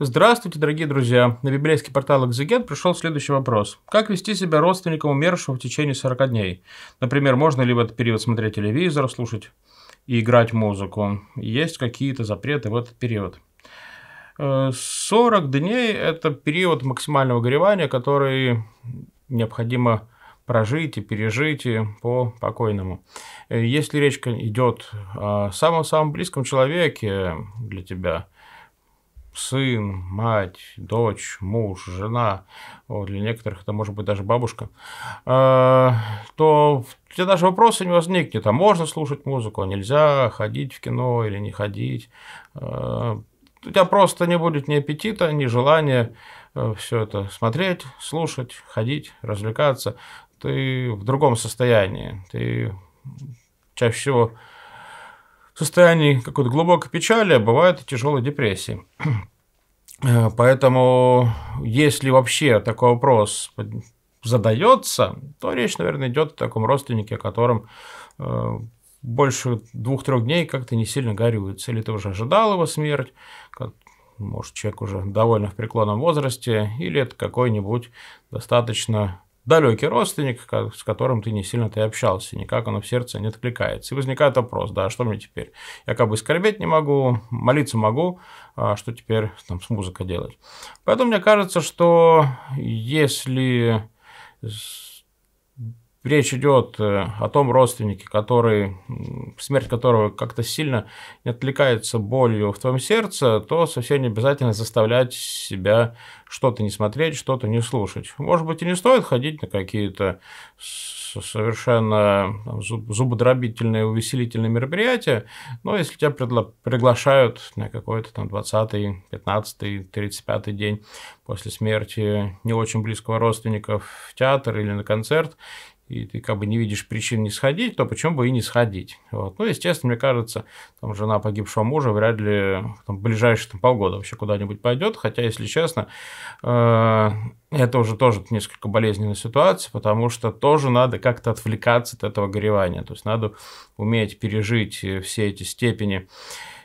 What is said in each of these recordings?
Здравствуйте, дорогие друзья! На библейский портал «Экзегет» пришел следующий вопрос. Как вести себя родственникам умершего в течение 40 дней? Например, можно ли в этот период смотреть телевизор, слушать и играть музыку? Есть какие-то запреты в этот период? 40 э, дней – это период максимального горевания, который необходимо прожить и пережить по покойному. Э, если речь идет о самом-самом близком человеке для тебя – сын, мать, дочь, муж, жена, для некоторых это может быть даже бабушка, э, то у тебя даже вопроса не возникнет, а можно слушать музыку, а нельзя, ходить в кино или не ходить. Э, у тебя просто не будет ни аппетита, ни желания э, все это смотреть, слушать, ходить, развлекаться. Ты в другом состоянии. Ты чаще всего в состоянии какой-то глубокой печали, а бывает и тяжелой депрессии. Э, поэтому, если вообще такой вопрос задается, то речь, наверное, идет о таком родственнике, о котором э, больше двух-трех дней как-то не сильно горюется. Или ты уже ожидал его смерть, может, человек уже довольно в преклонном возрасте, или это какой-нибудь достаточно далекий родственник, с которым ты не сильно ты общался, никак оно в сердце не откликается. И возникает вопрос, да, а что мне теперь? Я как бы скорбеть не могу, молиться могу, а что теперь там с музыкой делать? Поэтому мне кажется, что если Речь идет э, о том родственнике, который, смерть которого как-то сильно не отвлекается болью в твоем сердце, то совсем не обязательно заставлять себя что-то не смотреть, что-то не слушать. Может быть, и не стоит ходить на какие-то совершенно там, зубодробительные, увеселительные мероприятия, но если тебя пригла- приглашают на какой-то там 20-й, 15-й, 35-й день после смерти не очень близкого родственника в театр или на концерт, и ты как бы не видишь причин не сходить, то почему бы и не сходить? Вот. Ну, естественно, мне кажется, там жена погибшего мужа вряд ли там, в ближайшие там, полгода вообще куда-нибудь пойдет, хотя, если честно, э, это уже тоже несколько болезненная ситуация, потому что тоже надо как-то отвлекаться от этого горевания, то есть надо уметь пережить все эти степени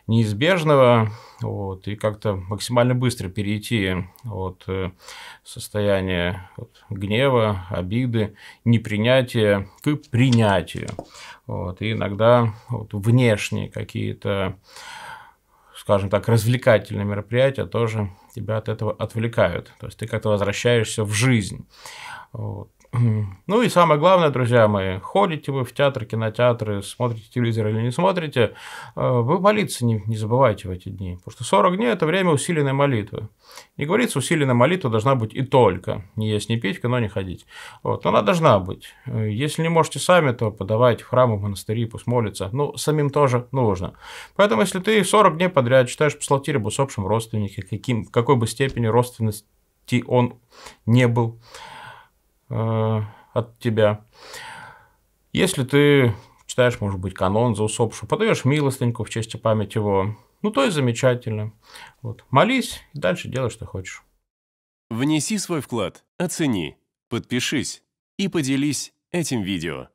неизбежного, вот, и как-то максимально быстро перейти от э, состояния вот, гнева, обиды, непринятия к принятию. Вот, и иногда вот, внешние какие-то, скажем так, развлекательные мероприятия тоже тебя от этого отвлекают. То есть ты как-то возвращаешься в жизнь. Вот. Ну и самое главное, друзья мои, ходите вы в театр, кинотеатры, смотрите телевизор или не смотрите, э, вы молиться не, не забывайте в эти дни, потому что 40 дней – это время усиленной молитвы. Не говорится, усиленная молитва должна быть и только, не есть, не пить, но не ходить. Вот, она должна быть. Э, если не можете сами, то подавайте в храмы, в монастыри, пусть молятся. Ну, самим тоже нужно. Поэтому, если ты 40 дней подряд читаешь псалтирь об усопшем родственнике, каким, какой бы степени родственности он не был, Э, от тебя. Если ты читаешь, может быть, канон за усопшего, подаешь милостыньку в честь и память его, ну то и замечательно. Вот. Молись и дальше делай, что хочешь. Внеси свой вклад, оцени, подпишись и поделись этим видео.